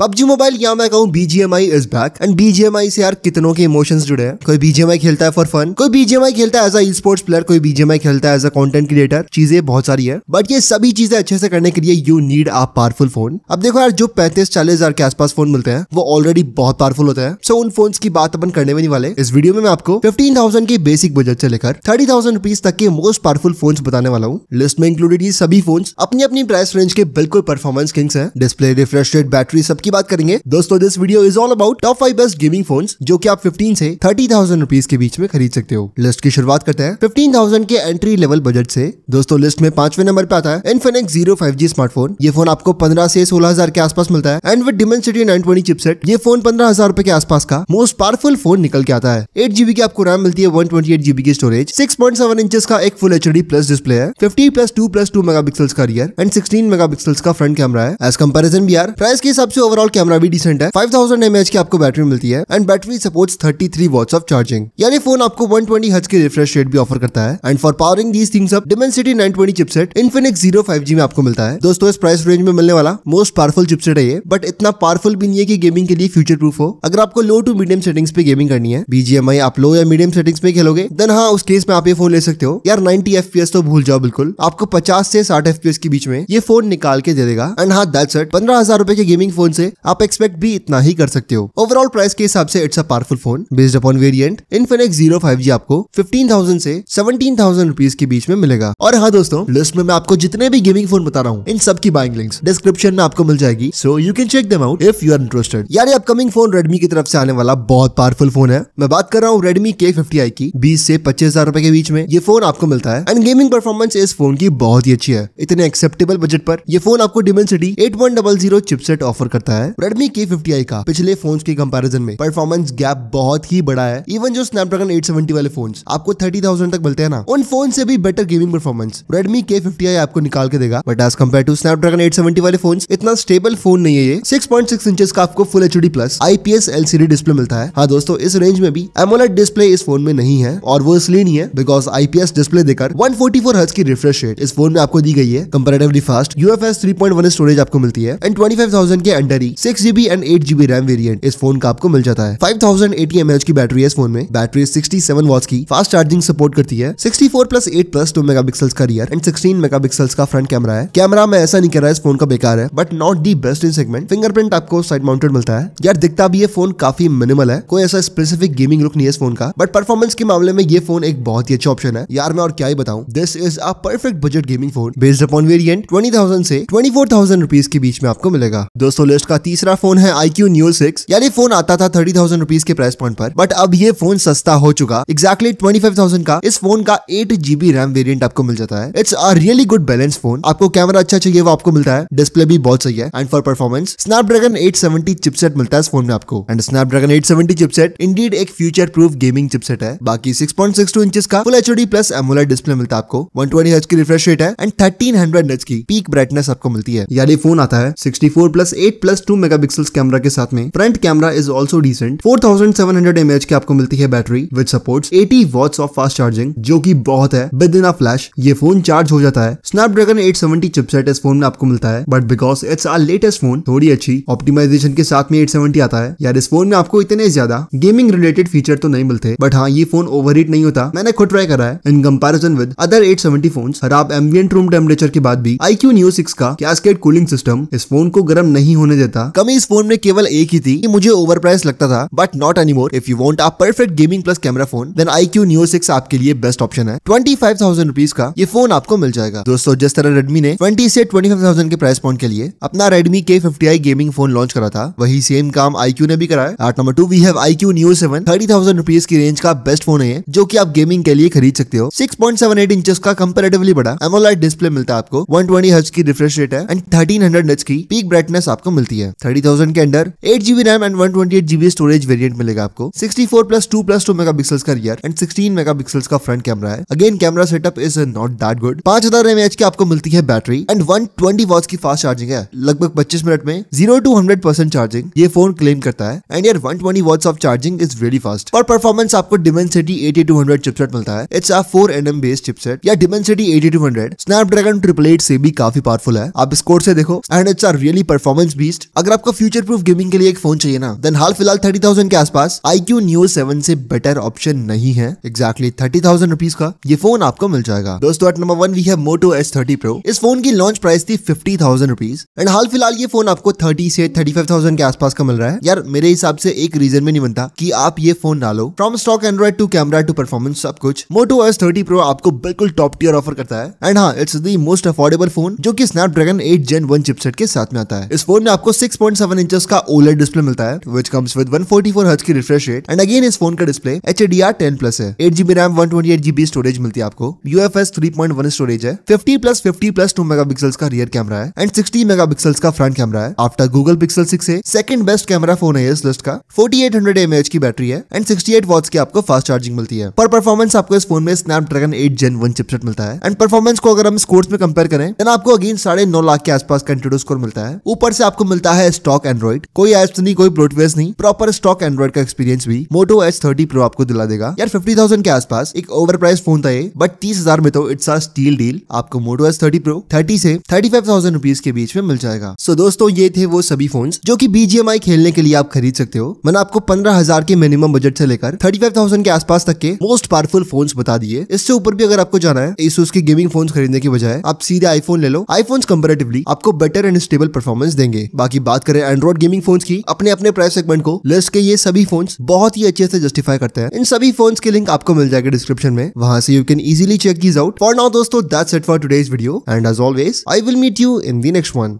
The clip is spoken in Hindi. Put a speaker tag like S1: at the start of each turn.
S1: पबजी मोबाइल या मैं कहूँ BGMI is back and BGMI से यार कितनों के इमोशंस जुड़े हैं कोई बीजीएमआई खेलता है फॉर फन कोई बीजीएमआई खेलता है एज अ स्पोर्ट्स प्लेयर कोई बीजीएमआई खेलता है एज अ कॉन्टेंट क्रिएटर चीजें बहुत सारी है बट ये सभी चीजें अच्छे से करने के लिए you need a powerful phone अब देखो यार जो पैंतीस चालीस हजार के आसपास फोन मिलते हैं वो ऑलरेडी बहुत पावरफुल होते हैं सो so, उन फोन की बात अपन करने में नहीं वाले इस वीडियो में मैं आपको फिफ्टीन थाउजेंड के बेसिक बजट से लेकर थर्टी थाउजेंड रुपीज तक के मोस्ट पावरफुल फोन बताने वाला हूँ लिस्ट में इंक्लूडेड ये सभी फोन अपनी अपनी प्राइस रेंज के बिल्कुल परफॉर्मेंस किंग्स है डिस्प्ले रिफ्रेश रेट बैटरी सबकी की बात करेंगे दोस्तों this video is all about top five best gaming phone जो की आप फिफ्टीन से थर्टी थाउजेंड रुपीज के बीच में खरीद सकते हो लिस्ट की शुरुआत करते हैं फिफ्टीन थाउजेंड के एंट्री लेवल बजट से दोस्तों लिस्ट में पांचवे नंबर पे आता है Infinix zero five G smartphone ये फोन आपको पंद्रह से सोलह हजार के आसपास मिलता है and with Dimensity nine twenty chipset ये फोन पंद्रह हजार रुपए के आसपास का मोस्ट पावरफुल फोन निकल के आता है एट जीबी की आपको रैम मिलती है वन ट्वेंटी एट जीबी की storage six point seven inches का एक full H D plus display है fifty plus two plus two mega pixels का rear and sixteen mega pixels का फ्रंट कैमरा है एज कम्पेरिजन भी यार प्राइस के हिसाब से ओवरऑल ओवरऑल कैमरा भी डिसेंट है फाइव थाउजेंड की आपको बैटरी मिलती है and battery supports thirty three watts of charging यानी फोन आपको वन ट्वेंटी हज की रिफ्रेश रेट भी ऑफर करता है and for powering these things up nine twenty chipset Infinix zero five G में आपको मिलता है दोस्तों इस प्राइस रेंज में मिलने वाला मोस्ट पावरफुल चिपसेट है ये बट इतना पावरफुल भी नहीं है कि गेमिंग के लिए फ्यूचर प्रूफ हो अगर आपको लो टू मीडियम सेटिंग्स पे गेमिंग करनी है बीजीएमआई आप लो या मीडियम सेटिंग्स में खेलोगे देन हाँ उस केस में आप ये फोन ले सकते हो यार 90 एफपीएस तो भूल जाओ बिल्कुल आपको पचास से 60 एफपीएस के बीच में ये फोन निकाल के दे देगा एंड हाँ दैट्स इट पंद्रह हजार रुपए के गेमिंग फोन से आप एक्सपेक्ट भी इतना ही कर सकते हो ओवरऑल प्राइस के हिसाब से it's a powerful phone based upon variant Infinix zero five G आपको फिफ्टीन थाउजेंड से सेवेंटीन थाउजेंड रुपीज के बीच में मिलेगा और हाँ दोस्तों लिस्ट में मैं आपको जितने भी गेमिंग फोन बता रहा हूँ इन सब की बाइंग लिंक्स डिस्क्रिप्शन में आपको मिल जाएगी so you can check them out if you are interested यार अपकमिंग फोन रेडमी की तरफ से आने वाला बहुत पावरफुल फोन है मैं बात कर रहा हूँ रेडमी के फिफ्टी की बीस से पच्चीस हजार रूपए के बीच में ये फोन आपको मिलता है एंड गेमिंग परफॉर्मेंस इस फोन की बहुत ही अच्छी है इतने एक्सेप्टेबल बजट पर ये फोन आपको Dimensity eight one double zero chipset offer करता है सकता है Redmi K50i का पिछले फोन के कंपेरिजन में परफॉर्मेंस गैप बहुत ही बड़ा है इवन जो स्नैपड्रैगन 870 वाले फोन आपको 30,000 तक मिलते हैं ना उन फोन से भी better gaming performance Redmi K50i आपको निकाल के देगा but as compare to Snapdragon 870 वाले फोन इतना स्टेबल फोन नहीं है ये सिक्स पॉइंट सिक्स इंचेस का आपको full H plus IPS LCD display मिलता है हाँ दोस्तों इस रेंज में भी एमोलेट डिस्प्ले इस फोन में नहीं है और वो इसलिए नहीं है बिकॉज आईपीएस डिस्प्ले देकर 144 हर्ट्ज की रिफ्रेश रेट इस फोन में आपको दी गई है कंपेरेटिवली फास्ट यूएफएस 3.1 स्टोरेज आपको मिलती है एंड 25,000 के अंडर कैरी six GB and eight GB RAM variant इस फोन का आपको मिल जाता है five thousand eighty M H की बैटरी है इस फोन में बैटरी सिक्सटी सेवन वॉट्स की फास्ट चार्जिंग सपोर्ट करती है sixty four plus eight plus two mega pixels का rear and sixteen mega pixels का फ्रंट कैमरा है कैमरा मैं ऐसा नहीं कर रहा इस फोन का बेकार है but not the best in segment fingerprint आपको साइड माउंटेड मिलता है यार दिखता भी ये फोन काफी मिनिमल है कोई ऐसा स्पेसिफिक गेमिंग लुक नहीं है इस फोन का बट परफॉर्मेंस के मामले में ये फोन एक बहुत ही अच्छा ऑप्शन है यार मैं और क्या ही बताऊं this is a perfect budget gaming phone based upon variant twenty thousand से ट्वेंटी फोर थाउजेंड रुपीज के बीच में आपको मिलेगा दोस्तों लिस्ट इसका तीसरा फोन है आई क्यू न्यू सिक्स यानी फोन आता था थर्टी थाउजेंड रुपीज के प्राइस पॉइंट पर बट अब ये फोन सस्ता हो चुका एक्जैक्टली ट्वेंटी फाइव थाउजेंड का इस फोन का एट जीबी रैम वेरियंट आपको मिल जाता है it's a really good balance phone आपको कैमरा अच्छा चाहिए वो आपको मिलता है डिस्प्ले भी बहुत सही है and for performance Snapdragon seventy chipset मिलता है इस फोन में आपको and Snapdragon seventy chipset indeed एक फ्यूचर प्रूफ गेमिंग चिपसेट है बाकी six six point two inch का full H D plus AMOLED display मिलता है आपको वन ट्वेंटी हर्ट्ज की रिफ्रेश रेट है एंड थर्टीन हंड्रेड की पीक ब्राइटनेस आपको मिलती है यानी फोन आता है sixty four plus eight plus plus two mega camera के साथ में front camera is also decent four thousand seven hundred mAh की आपको मिलती है battery with support eighty watts of fast charging जो की बहुत है विद इन फ्लैश ये फोन चार्ज हो जाता है स्नैपड्रैगन एट सेवेंटी चिपसेट इस फोन में आपको मिलता है but because it's are latest phone थोड़ी अच्छी ऑप्टिमाइजेशन के साथ में एट सेवेंटी आता है यार इस फोन में आपको इतने ज्यादा गेमिंग रिलेटेड फीचर तो नहीं मिलते बट हाँ ये फोन ओवर नहीं होता मैंने खुद ट्राई करा है in comparison with other eight seventy phone आप एम्बियंट रूम टेम्परेचर के बाद भी आई क्यू न्यू सिक्स का कैसकेट कूलिंग सिस्टम इस फोन को गर्म नहीं होने देता था कमी इस फोन में केवल एक ही थी कि मुझे ओवर प्राइस लगता था but not more if you want a perfect gaming plus camera phone then iQOO neo six आपके लिए बेस्ट ऑप्शन है ट्वेंटी फाइव थाउजेंड रुपीज का ये फोन आपको मिल जाएगा दोस्तों जिस तरह रेडमी ने ट्वेंटी से ट्वेंटी फाइव थाउजेंड के प्राइस पॉइंट के लिए अपना Redmi K fifty i gaming phone launch करा था वही सेम काम आई क्यू ने भी कराया आर्ट number two we have iQOO new seven thirty thousand rupees की रेंज का बेस्ट फोन है जो की आप गेमिंग के लिए खरीद सकते हो six point seven eight inch का कम्पेरेटिवली बड़ा एमोलाइट डिस्प्ले मिलता है आपको वन ट्वेंटी हर्ज की रिफ्रेश रेट है एंड थर्टीन हंड्रेड की पीक ब्राइटनेस आपको मिलती है है थर्टी थाउजेंड के under eight GB RAM and one twenty eight GB storage variant मिलेगा आपको sixty four plus two plus two mega pixels का rear and sixteen mega pixels का फ्रंट कैमरा है again camera setup is not that good पांच हजार एम एच की आपको मिलती है battery and one twenty watts की फास्ट चार्जिंग है लगभग पच्चीस मिनट में zero two hundred percent charging ये फोन क्लेम करता है एंड यार one twenty watts of charging is very fast और परफॉर्मेंस आपको Dimensity eighty two hundred chipset मिलता है it's a four N M based chipset या Dimensity eighty two hundred snap dragon triple eight से भी काफी पावरफुल है आप स्कोर से देखो and it's are really performance beast अगर आपको फ्यूचर प्रूफ गेमिंग के लिए एक फोन चाहिए ना देन हाल फिलहाल थर्टी थाउजेंड के आसपास आई क्यू न्यू सेवन से बेटर ऑप्शन नहीं है एक्जैक्टली थर्टी थाउजेंड रुपीज का ये फोन आपको मिल जाएगा दोस्तों एट नंबर वन वी है मोटो एस थर्टी प्रो इस फोन की लॉन्च प्राइस थी फिफ्टी थाउजेंड रुपीज एंड हाल फिलहाल ये फोन आपको थर्टी से थर्टी फाइव थाउजेंड के आसपास का मिल रहा है यार मेरे हिसाब से एक रीजन में नहीं बनता कि आप ये फोन डालो लो from stock Android to camera to performance सब कुछ मोटो एस थर्टी प्रो आपको बिल्कुल टॉप टीयर ऑफर करता है एंड हाँ it's the most affordable phone जो की Snapdragon eight Gen one chipset के साथ में आता है इस फोन में आपको आपको 6.7 पॉइंट सेवन इंच का OLED डिस्प्ले मिलता है विच कम्स विद 144 हर्ट्ज की रिफ्रेश रेट एंड अगेन इस फोन का display H D R ten plus है eight GB RAM one twenty eight GB storage मिलती है आपको U F S three point one storage है fifty plus fifty plus two mega pixels का रियर कैमरा है एंड सिक्सटी मेगा पिक्सल्स का फ्रंट कैमरा है आफ्टर गूगल पिक्सल सिक्स है सेकंड बेस्ट कैमरा फोन है इस लिस्ट का forty eight hundred M H की बैटरी है एंड सिक्सटी एट वॉट्स की आपको फास्ट चार्जिंग मिलती है पर परफॉर्मेंस आपको इस फोन में Snapdragon eight Gen one chipset मिलता है एंड परफॉर्मेंस को अगर हम स्कोर्स में कंपेयर करें देन आपको अगेन साढ़े नौ लाख के आसपास का कंट्रोडो स्कोर मिलता है ऊपर से आपको मिल मिलता है स्टॉक एंड्रॉइड कोई एप्स तो नहीं कोई प्रोटवेस नहीं प्रॉपर स्टॉक एंड्रॉइड का एक्सपीरियंस भी मोटो एस थर्टी प्रो आपको दिला देगा यार फिफ्टी थाउजेंड के आसपास एक ओवर प्राइस फोन था ये बट तीस हजार में तो इट्स आ स्टील डील आपको Moto S thirty pro thirty से थर्टी फाइव थाउजेंड रुपीज के बीच में मिल जाएगा सो so, दोस्तों ये थे वो सभी फोन जो की बीजीएमआई खेलने के लिए आप खरीद सकते हो मैंने आपको पंद्रह हजार के मिनिमम बजट से लेकर थर्टी फाइव थाउजेंड के आसपास तक के मोस्ट पावरफुल फोन बता दिए इससे ऊपर भी अगर आपको जाना है इसोस के गेमिंग फोन खरीदने के बजाय आप सीधे आईफोन ले लो आईफोन कंपेरेटिवली आपको बेटर एंड स्टेबल परफॉर्मेंस देंगे बाकी बाकी बात करें एंड्रॉइड गेमिंग फोन की अपने अपने प्राइस सेगमेंट को लिस्ट के ये सभी फोन बहुत ही अच्छे से जस्टिफाई करते हैं इन सभी फोन के लिंक आपको मिल जाएगा डिस्क्रिप्शन में वहां से you can easily check these out for now दोस्तों that's it for today's video and as always I will meet you in the next one